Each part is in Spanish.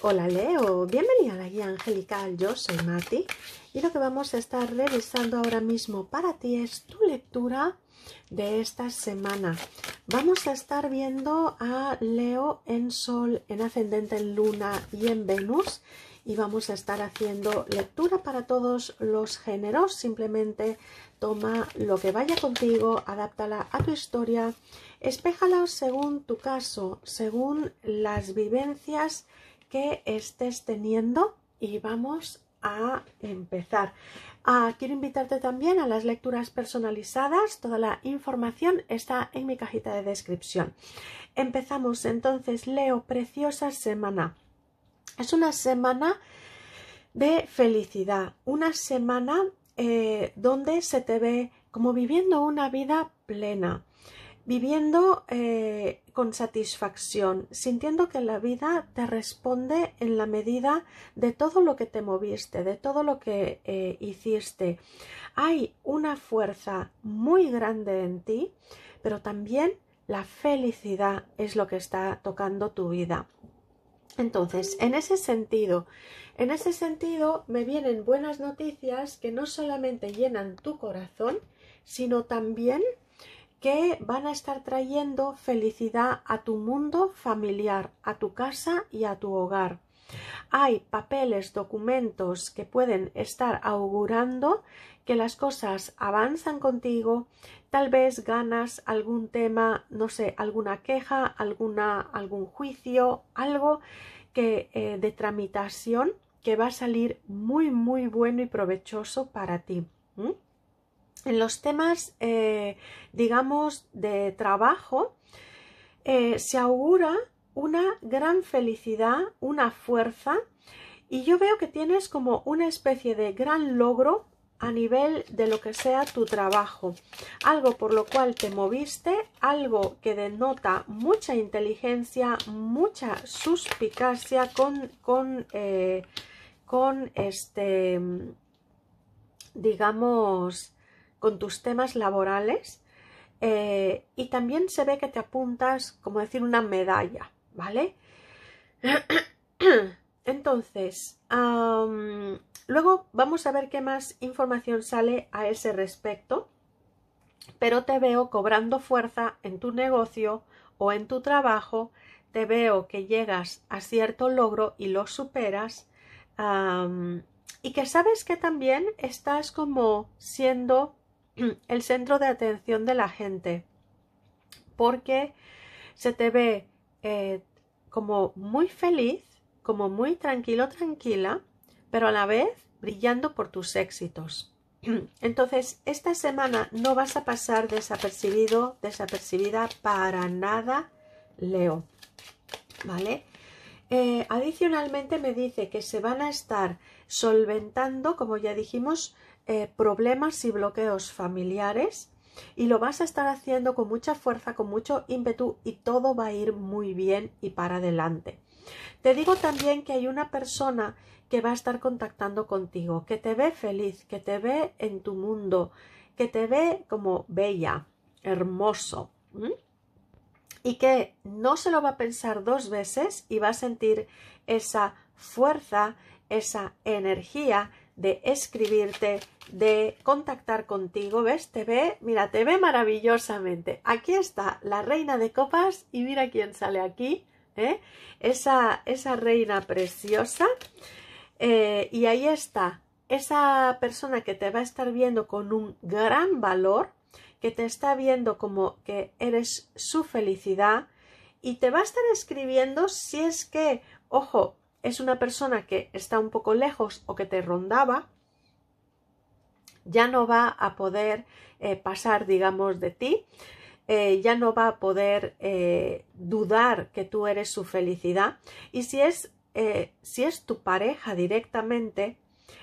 Hola Leo, bienvenida a la guía angelical, yo soy Mati y lo que vamos a estar revisando ahora mismo para ti es tu lectura de esta semana. Vamos a estar viendo a Leo en Sol, en Ascendente, en Luna y en Venus y vamos a estar haciendo lectura para todos los géneros. Simplemente toma lo que vaya contigo, adáptala a tu historia, espéjala según tu caso, según las vivencias que estés teniendo y vamos a empezar. Ah, quiero invitarte también a las lecturas personalizadas. Toda la información está en mi cajita de descripción. Empezamos entonces, Leo, preciosa semana. Es una semana de felicidad, una semana eh, donde se te ve como viviendo una vida plena, viviendo eh, con satisfacción, sintiendo que la vida te responde en la medida de todo lo que te moviste, de todo lo que eh, hiciste. Hay una fuerza muy grande en ti, pero también la felicidad es lo que está tocando tu vida. Entonces, en ese sentido, en ese sentido me vienen buenas noticias que no solamente llenan tu corazón, sino también que van a estar trayendo felicidad a tu mundo familiar, a tu casa y a tu hogar. Hay papeles, documentos que pueden estar augurando que las cosas avanzan contigo, tal vez ganas algún tema, no sé, alguna queja, alguna, algún juicio, algo que eh, de tramitación que va a salir muy muy bueno y provechoso para ti. En los temas, eh, digamos, de trabajo, eh, se augura una gran felicidad, una fuerza, y yo veo que tienes como una especie de gran logro a nivel de lo que sea tu trabajo, algo por lo cual te moviste, algo que denota mucha inteligencia, mucha suspicacia con, con, eh, con este, digamos, con tus temas laborales eh, y también se ve que te apuntas, como decir, una medalla, ¿vale? Entonces, luego vamos a ver qué más información sale a ese respecto, pero te veo cobrando fuerza en tu negocio o en tu trabajo, te veo que llegas a cierto logro y lo superas y que sabes que también estás como siendo el centro de atención de la gente porque se te ve eh, como muy feliz, como muy tranquilo, tranquila, pero a la vez brillando por tus éxitos. Entonces, esta semana no vas a pasar desapercibido, desapercibida para nada, Leo. ¿Vale? Eh, adicionalmente me dice que se van a estar solventando, como ya dijimos, eh, problemas y bloqueos familiares y lo vas a estar haciendo con mucha fuerza, con mucho ímpetu y todo va a ir muy bien y para adelante. Te digo también que hay una persona que va a estar contactando contigo, que te ve feliz, que te ve en tu mundo, que te ve como bella, hermoso. y que no se lo va a pensar dos veces y va a sentir esa fuerza, esa energía de escribirte, de contactar contigo. ¿Ves? Te ve, mira, te ve maravillosamente. Aquí está la reina de copas y mira quién sale aquí. ¿eh? Esa, esa reina preciosa. Eh, y ahí está esa persona que te va a estar viendo con un gran valor, que te está viendo como que eres su felicidad y te va a estar escribiendo si es que, ojo, es una persona que está un poco lejos o que te rondaba, ya no va a poder eh, pasar, digamos, de ti, eh, ya no va a poder eh, dudar que tú eres su felicidad. Y si si es tu pareja directamente,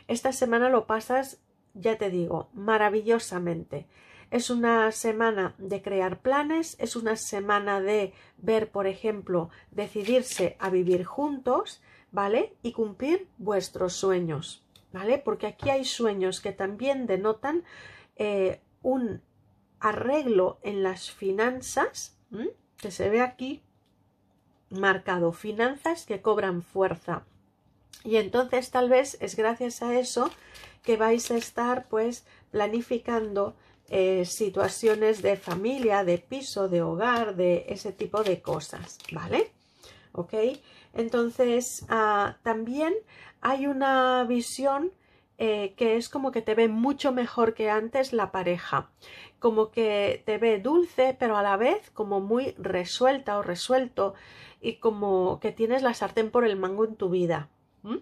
esta semana lo pasas, ya te digo, maravillosamente. Es una semana de crear planes, es una semana de ver, por ejemplo, decidirse a vivir juntos, ¿vale? Y cumplir vuestros sueños, ¿vale? Porque aquí hay sueños que también denotan eh, un arreglo en las finanzas, que se ve aquí marcado, finanzas que cobran fuerza. Y entonces tal vez es gracias a eso que vais a estar pues planificando eh, situaciones de familia, de piso, de hogar, de ese tipo de cosas, ¿vale? ¿Ok? Entonces, ah, también hay una visión eh, que es como que te ve mucho mejor que antes la pareja, como que te ve dulce, pero a la vez como muy resuelta o resuelto y como que tienes la sartén por el mango en tu vida. ¿Mm?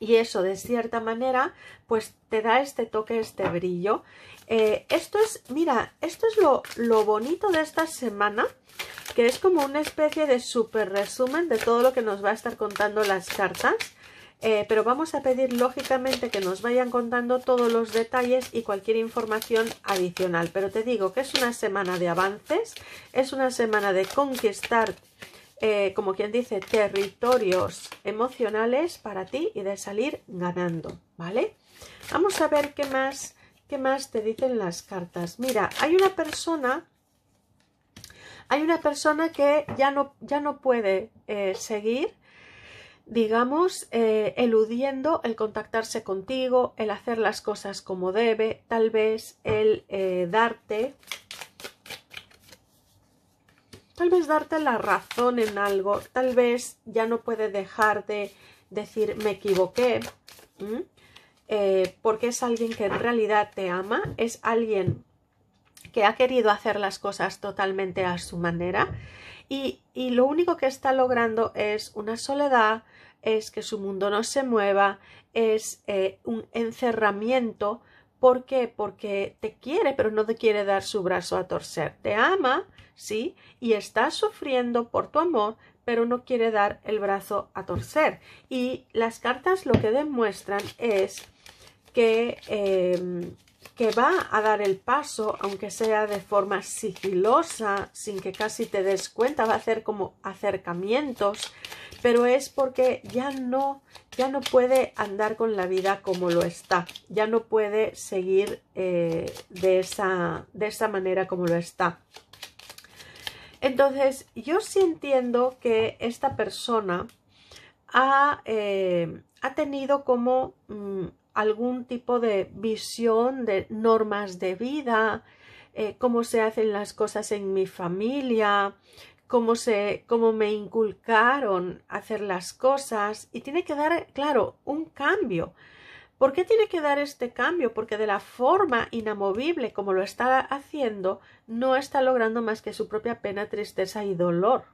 y eso de cierta manera pues te da este toque, este brillo. Eh, esto es, mira, esto es lo, lo, bonito de esta semana, que es como una especie de super resumen de todo lo que nos va a estar contando las cartas. Eh, pero vamos a pedir lógicamente que nos vayan contando todos los detalles y cualquier información adicional. Pero te digo que es una semana de avances, es una semana de conquistar eh, como quien dice, territorios emocionales para ti y de salir ganando, ¿vale? Vamos a ver qué más, qué más te dicen las cartas. Mira, hay una persona, hay una persona que ya no, ya no puede eh, seguir, digamos, eh, eludiendo el contactarse contigo, el hacer las cosas como debe, tal vez el darte tal vez darte la razón en algo, tal vez ya no puede dejar de decir me equivoqué, eh, porque es alguien que en realidad te ama, es alguien que ha querido hacer las cosas totalmente a su manera y, lo único que está logrando es una soledad, es que su mundo no se mueva, es eh, un encerramiento. ¿Por qué? Porque te quiere, pero no te quiere dar su brazo a torcer. Te ama, ¿sí? Y está sufriendo por tu amor, pero no quiere dar el brazo a torcer. Y las cartas lo que demuestran es que, em, que va a dar el paso, aunque sea de forma sigilosa, sin que casi te des cuenta, va a hacer como acercamientos, pero es porque ya no, ya no puede andar con la vida como lo está, ya no puede seguir eh, de, esa, de esa manera como lo está. Entonces, yo sí entiendo que esta persona ha, eh, tenido como mm, algún tipo de visión de normas de vida, eh, cómo se hacen las cosas en mi familia, cómo, cómo me inculcaron hacer las cosas y tiene que dar, claro, un cambio ¿Por qué tiene que dar este cambio? Porque de la forma inamovible como lo está haciendo, no está logrando más que su propia pena, tristeza y dolor.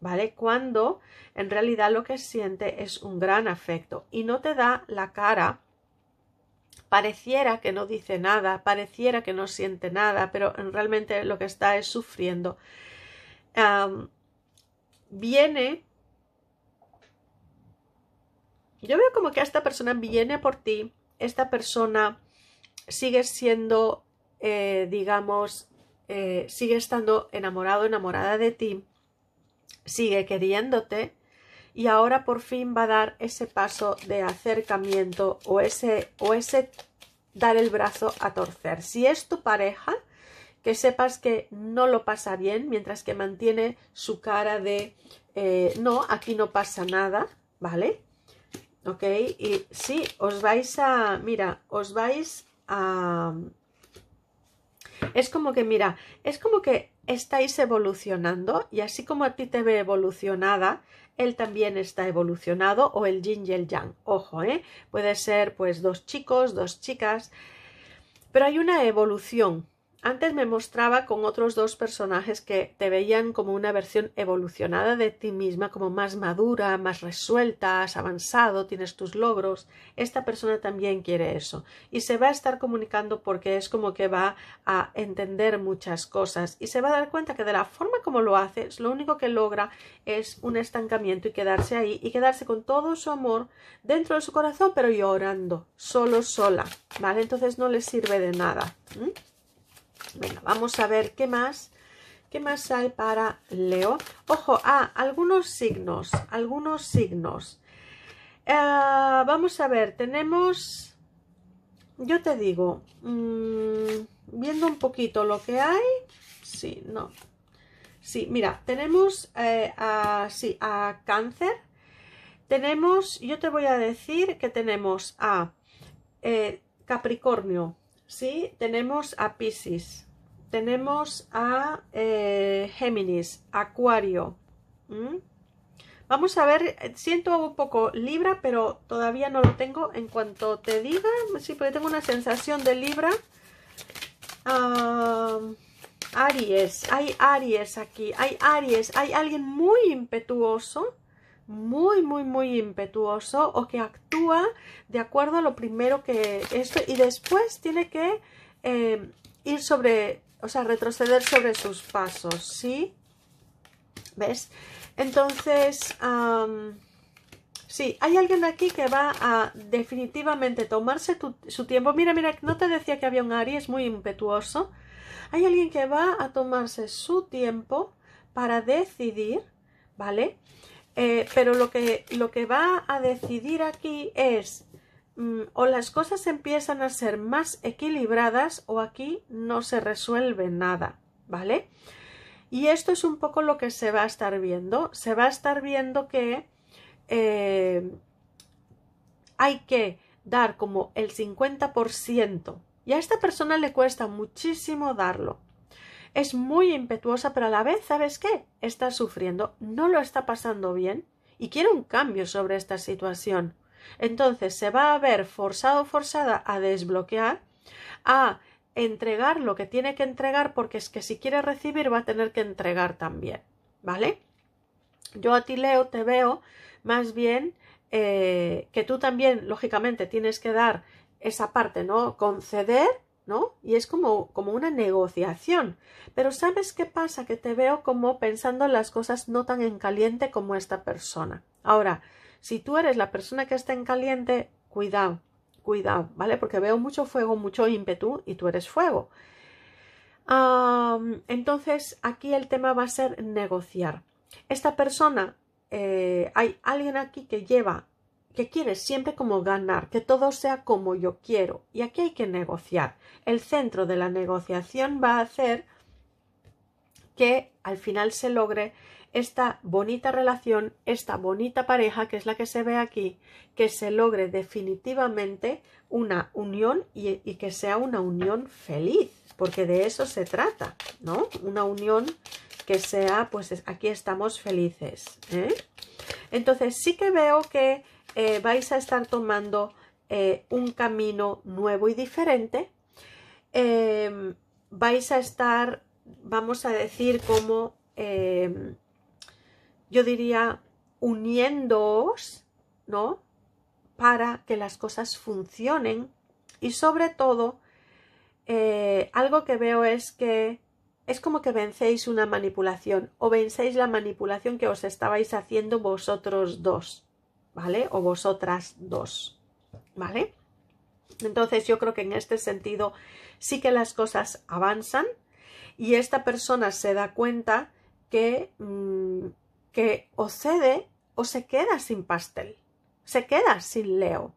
¿Vale? Cuando en realidad lo que siente es un gran afecto y no te da la cara. Pareciera que no dice nada, pareciera que no siente nada, pero realmente lo que está es sufriendo. viene yo veo como que esta persona viene por ti, esta persona sigue siendo, eh, digamos, eh, sigue estando enamorado, enamorada de ti, sigue queriéndote y ahora por fin va a dar ese paso de acercamiento o ese, o ese dar el brazo a torcer. Si es tu pareja, que sepas que no lo pasa bien mientras que mantiene su cara de eh, no, aquí no pasa nada, ¿vale? ¿ok? Y sí, os vais a, mira, os vais a... Es como que, mira, es como que estáis evolucionando y así como a ti te ve evolucionada, él también está evolucionado o el yin y el yang. Ojo, ¿eh? Puede ser pues dos chicos, dos chicas, pero hay una evolución antes me mostraba con otros dos personajes que te veían como una versión evolucionada de ti misma, como más madura, más resuelta, has avanzado, tienes tus logros. Esta persona también quiere eso y se va a estar comunicando porque es como que va a entender muchas cosas y se va a dar cuenta que de la forma como lo haces, lo único que logra es un estancamiento y quedarse ahí y quedarse con todo su amor dentro de su corazón, pero llorando, solo, sola, ¿vale? Entonces no le sirve de nada vamos a ver qué más. ¿Qué más hay para Leo? Ojo, a ah, algunos signos, algunos signos. Eh, vamos a ver, tenemos, yo te digo, mm, viendo un poquito lo que hay, sí, no. Sí, mira, tenemos eh, a, sí, a cáncer, tenemos, yo te voy a decir que tenemos a eh, Capricornio, ¿sí? Tenemos a Pisces, tenemos a eh, Géminis, Acuario. Vamos a ver, eh, siento un poco Libra, pero todavía no lo tengo. En cuanto te diga, sí, porque tengo una sensación de Libra. Aries, hay Aries aquí, hay Aries, hay alguien muy impetuoso, muy, muy, muy impetuoso, o que actúa de acuerdo a lo primero que esto, y después tiene que eh, ir sobre o sea, retroceder sobre sus pasos, ¿sí? ¿Ves? Entonces, sí, hay alguien aquí que va a definitivamente tomarse su tiempo. Mira, mira, no te decía que había un Aries muy impetuoso. Hay alguien que va a tomarse su tiempo para decidir, ¿vale? Eh, pero lo que, lo que va a decidir aquí es Mm, o las cosas empiezan a ser más equilibradas o aquí no se resuelve nada, ¿vale? Y esto es un poco lo que se va a estar viendo. Se va a estar viendo que eh, hay que dar como el 50%. Y a esta persona le cuesta muchísimo darlo. Es muy impetuosa, pero a la vez, ¿sabes qué? Está sufriendo, no lo está pasando bien y quiere un cambio sobre esta situación. Entonces se va a ver forzado o forzada a desbloquear, a entregar lo que tiene que entregar, porque es que si quiere recibir va a tener que entregar también, ¿vale? Yo a ti leo, te veo más bien eh, que tú también, lógicamente, tienes que dar esa parte, ¿no? Conceder, ¿no? Y es como, como una negociación. Pero ¿sabes qué pasa? Que te veo como pensando las cosas no tan en caliente como esta persona. Ahora, si tú eres la persona que está en caliente, cuidado, cuidado, ¿vale? Porque veo mucho fuego, mucho ímpetu y tú eres fuego. entonces, aquí el tema va a ser negociar. Esta persona, eh, hay alguien aquí que lleva, que quiere siempre como ganar, que todo sea como yo quiero. Y aquí hay que negociar. El centro de la negociación va a hacer que al final se logre esta bonita relación, esta bonita pareja, que es la que se ve aquí, que se logre definitivamente una unión y, que sea una unión feliz, porque de eso se trata, ¿no? Una unión que sea, pues aquí estamos felices. ¿eh? Entonces sí que veo que eh, vais a estar tomando eh, un camino nuevo y diferente. Em, vais a estar, vamos a decir, como em, yo diría, uniéndoos, ¿no? Para que las cosas funcionen. Y sobre todo, eh, algo que veo es que es como que vencéis una manipulación o vencéis la manipulación que os estabais haciendo vosotros dos, ¿vale? O vosotras dos, ¿vale? Entonces yo creo que en este sentido sí que las cosas avanzan y esta persona se da cuenta que mm, que o cede o se queda sin pastel, se queda sin Leo.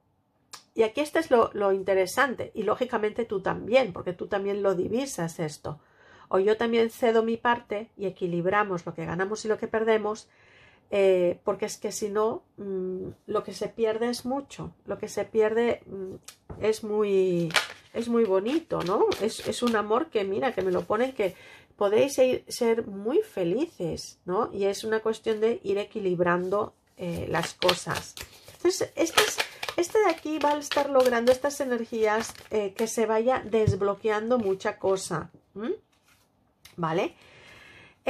Y aquí este es lo, lo interesante, y lógicamente tú también, porque tú también lo divisas esto. O yo también cedo mi parte y equilibramos lo que ganamos y lo que perdemos, eh, porque es que si no, mm, lo que se pierde es mucho, lo que se pierde mm, es muy es muy bonito, ¿no? Es, es, un amor que, mira, que me lo ponen, que podéis e-, ser muy felices, ¿no? Y es una cuestión de ir equilibrando eh, las cosas. Entonces, este, este, de aquí va a estar logrando estas energías eh, que se vaya desbloqueando mucha cosa. ¿Vale?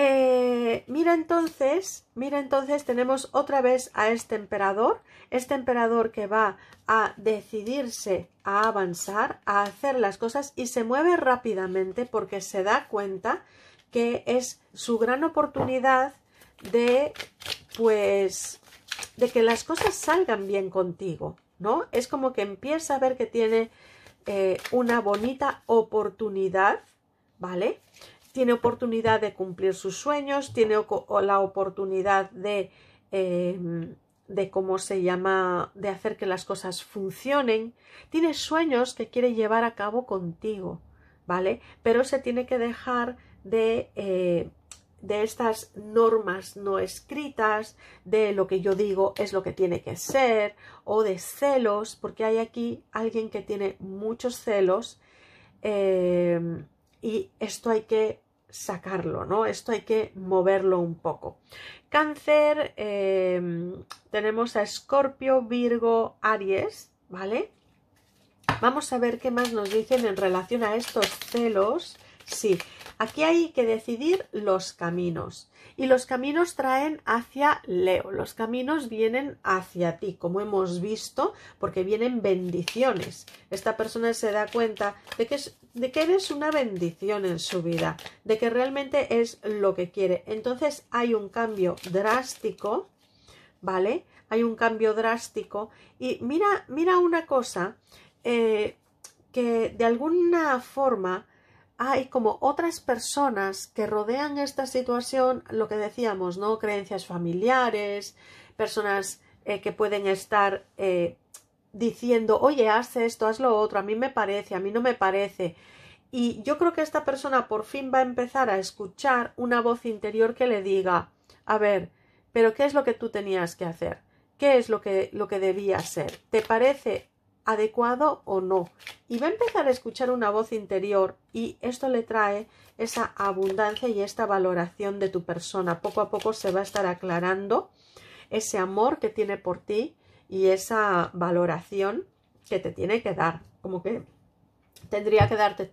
Eh, mira entonces, mira entonces, tenemos otra vez a este emperador, este emperador que va a decidirse a avanzar, a hacer las cosas y se mueve rápidamente porque se da cuenta que es su gran oportunidad de, pues, de que las cosas salgan bien contigo, ¿no? Es como que empieza a ver que tiene eh, una bonita oportunidad, ¿vale? tiene oportunidad de cumplir sus sueños, tiene la oportunidad de, em, de cómo se llama, de hacer que las cosas funcionen, tiene sueños que quiere llevar a cabo contigo, ¿vale? Pero se tiene que dejar de, eh, de estas normas no escritas, de lo que yo digo es lo que tiene que ser, o de celos, porque hay aquí alguien que tiene muchos celos, em, y esto hay que sacarlo, ¿no? Esto hay que moverlo un poco. Cáncer, em, tenemos a Escorpio, Virgo, Aries, ¿vale? Vamos a ver qué más nos dicen en relación a estos celos. Sí, aquí hay que decidir los caminos. Y los caminos traen hacia Leo, los caminos vienen hacia ti, como hemos visto, porque vienen bendiciones. Esta persona se da cuenta de que es de que eres una bendición en su vida, de que realmente es lo que quiere. Entonces hay un cambio drástico, ¿vale? Hay un cambio drástico. Y mira, mira una cosa, eh, que de alguna forma hay como otras personas que rodean esta situación, lo que decíamos, ¿no? Creencias familiares, personas eh, que pueden estar eh, diciendo, oye, haz esto, haz lo otro, a mí me parece, a mí no me parece. Y yo creo que esta persona por fin va a empezar a escuchar una voz interior que le diga, a ver, pero ¿qué es lo que tú tenías que hacer? ¿Qué es lo que, lo que debía ser? ¿Te parece adecuado o no? Y va a empezar a escuchar una voz interior y esto le trae esa abundancia y esta valoración de tu persona. Poco a poco se va a estar aclarando ese amor que tiene por ti, y esa valoración que te tiene que dar, como que tendría que darte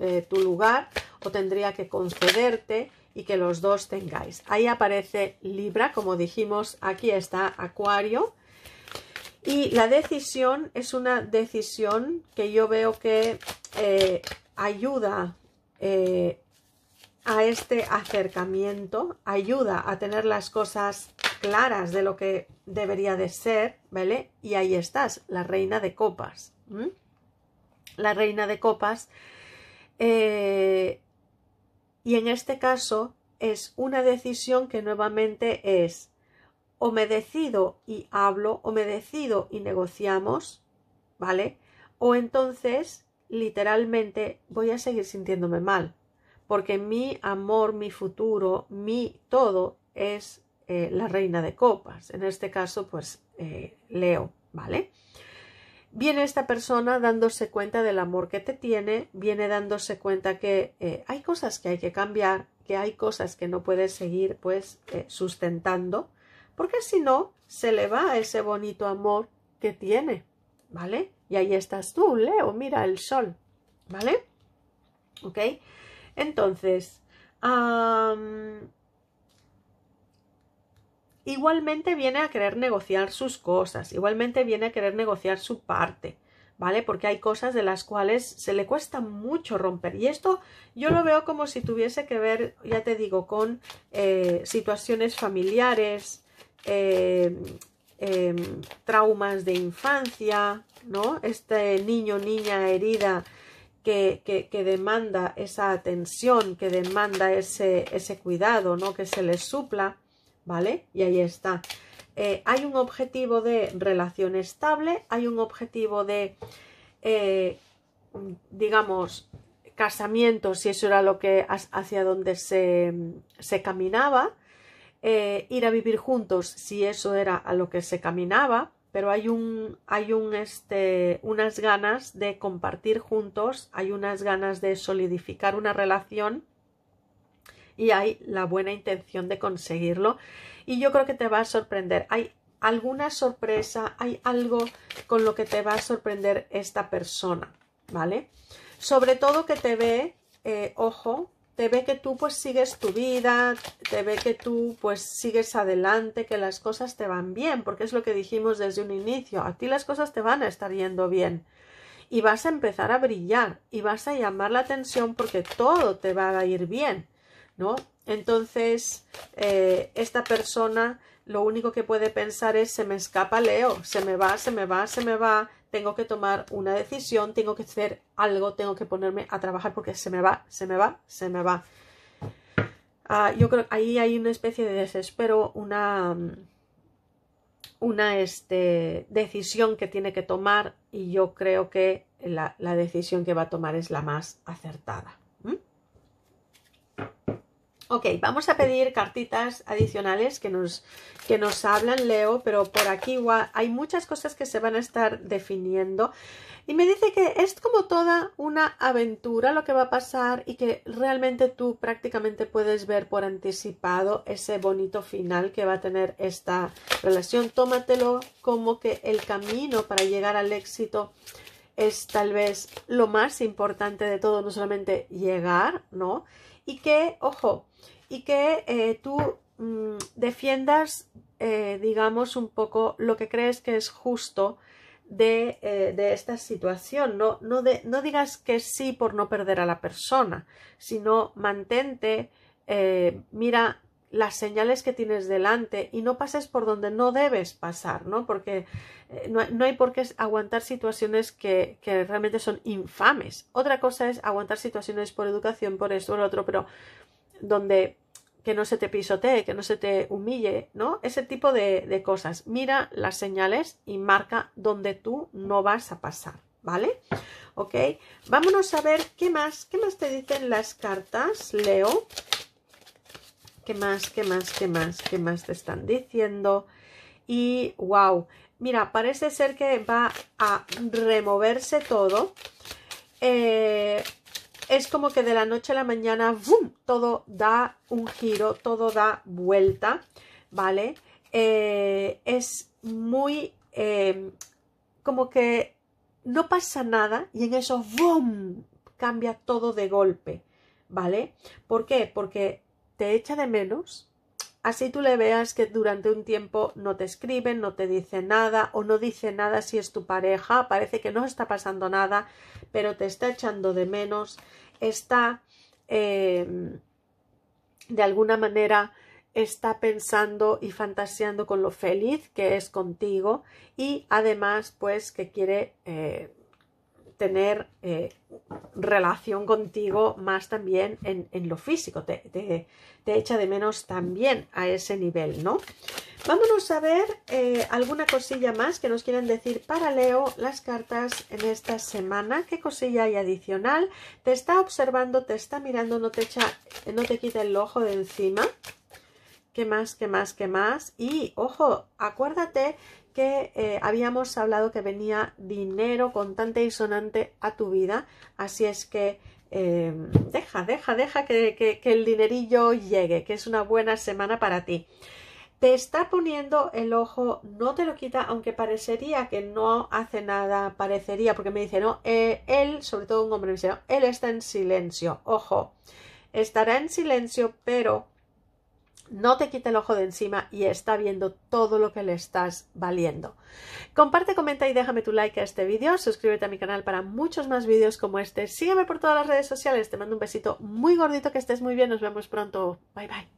eh, tu lugar o tendría que concederte y que los dos tengáis. Ahí aparece Libra, como dijimos, aquí está Acuario. Y la decisión es una decisión que yo veo que eh, ayuda eh, a este acercamiento, ayuda a tener las cosas claras de lo que debería de ser, ¿vale? Y ahí estás, la reina de copas. La reina de copas. Eh, y en este caso es una decisión que nuevamente es o me decido y hablo, o me decido y negociamos, ¿vale? O entonces, literalmente, voy a seguir sintiéndome mal porque mi amor, mi futuro, mi todo es eh, la reina de copas. En este caso, pues eh, Leo, ¿vale? Viene esta persona dándose cuenta del amor que te tiene, viene dándose cuenta que eh, hay cosas que hay que cambiar, que hay cosas que no puedes seguir pues sustentando, porque si no, se le va ese bonito amor que tiene, ¿vale? Y ahí estás tú, Leo, mira el sol, ¿vale? ¿Ok? Entonces, igualmente viene a querer negociar sus cosas, igualmente viene a querer negociar su parte. ¿vale? Porque hay cosas de las cuales se le cuesta mucho romper. Y esto yo lo veo como si tuviese que ver, ya te digo, con eh, situaciones familiares, em, em, traumas de infancia, ¿no? Este niño, niña herida que, demanda esa atención, que demanda ese, cuidado, ¿no? Que se les supla, ¿vale? Y ahí está. Eh, hay un objetivo de relación estable, hay un objetivo de, eh, digamos, casamiento, si eso era lo que hacia donde se, caminaba, eh, ir a vivir juntos, si eso era a lo que se caminaba, pero hay un hay un este unas ganas de compartir juntos, hay unas ganas de solidificar una relación y hay la buena intención de conseguirlo y yo creo que te va a sorprender. Hay alguna sorpresa, hay algo con lo que te va a sorprender esta persona, ¿vale? Sobre todo que te ve, eh, ojo, te ve que tú pues sigues tu vida, te ve que tú pues sigues adelante, que las cosas te van bien, porque es lo que dijimos desde un inicio, a ti las cosas te van a estar yendo bien y vas a empezar a brillar y vas a llamar la atención porque todo te va a ir bien, ¿no? Entonces, eh, esta persona lo único que puede pensar es se me escapa Leo, se me va, se me va, se me va, tengo que tomar una decisión, tengo que hacer algo, tengo que ponerme a trabajar porque se me va, se me va, se me va. Ah, yo creo que ahí hay una especie de desespero, una, una este, decisión que tiene que tomar y yo creo que la, decisión que va a tomar es la más acertada. Ok, vamos a pedir cartitas adicionales que nos, que nos hablan Leo, pero por aquí igual hay muchas cosas que se van a estar definiendo. Y me dice que es como toda una aventura lo que va a pasar y que realmente tú prácticamente puedes ver por anticipado ese bonito final que va a tener esta relación. Tómatelo como que el camino para llegar al éxito es tal vez lo más importante de todo, no solamente llegar, ¿no? Y que, ojo, y que eh, tú mm, defiendas, eh, digamos, un poco lo que crees que es justo de, eh, de esta situación, ¿no? No, no digas que sí por no perder a la persona, sino mantente, mira las señales que tienes delante y no pases por donde no debes pasar, ¿no? Porque eh, no, hay por qué aguantar situaciones que, realmente son infames. Otra cosa es aguantar situaciones por educación, por esto o lo otro, pero donde que no se te pisotee, que no se te humille, ¿no? Ese tipo de, de cosas. Mira las señales y marca donde tú no vas a pasar, ¿vale? Ok, vámonos a ver qué más, qué más te dicen las cartas, Leo. ¿Qué más, qué más, qué más, qué más te están diciendo? Y wow, Mira, parece ser que va a removerse todo. Eh, es como que de la noche a la mañana, boom, Todo da un giro, todo da vuelta, ¿vale? Eh, es muy eh, como que no pasa nada y en eso, boom cambia todo de golpe, ¿vale? ¿Por qué? Porque te echa de menos, Así tú le veas que durante un tiempo no te escriben, no te dice nada o no dice nada si es tu pareja, parece que no está pasando nada, pero te está echando de menos, está em, de alguna manera está pensando y fantaseando con lo feliz que es contigo y además pues que quiere eh, tener eh, relación contigo más también en, lo físico, te, te, echa de menos también a ese nivel, ¿no? Vámonos a ver eh, alguna cosilla más que nos quieren decir para Leo las cartas en esta semana, qué cosilla hay adicional, te está observando, te está mirando, no te, echa, no te quita el ojo de encima. ¿Qué más? ¿Qué más? ¿Qué más? Y ojo, acuérdate que eh, habíamos hablado que venía dinero contante y sonante a tu vida. Así es que eh, deja, deja, deja que, el dinerillo llegue, que es una buena semana para ti te está poniendo el ojo, no te lo quita, aunque parecería que no hace nada, parecería, porque me dice, no, eh, él, sobre todo un hombre, me él está en silencio, ojo, estará en silencio, pero no te quite el ojo de encima y está viendo todo lo que le estás valiendo. Comparte, comenta y déjame tu like a este vídeo, suscríbete a mi canal para muchos más vídeos como este, sígueme por todas las redes sociales, te mando un besito muy gordito, que estés muy bien, nos vemos pronto, bye bye.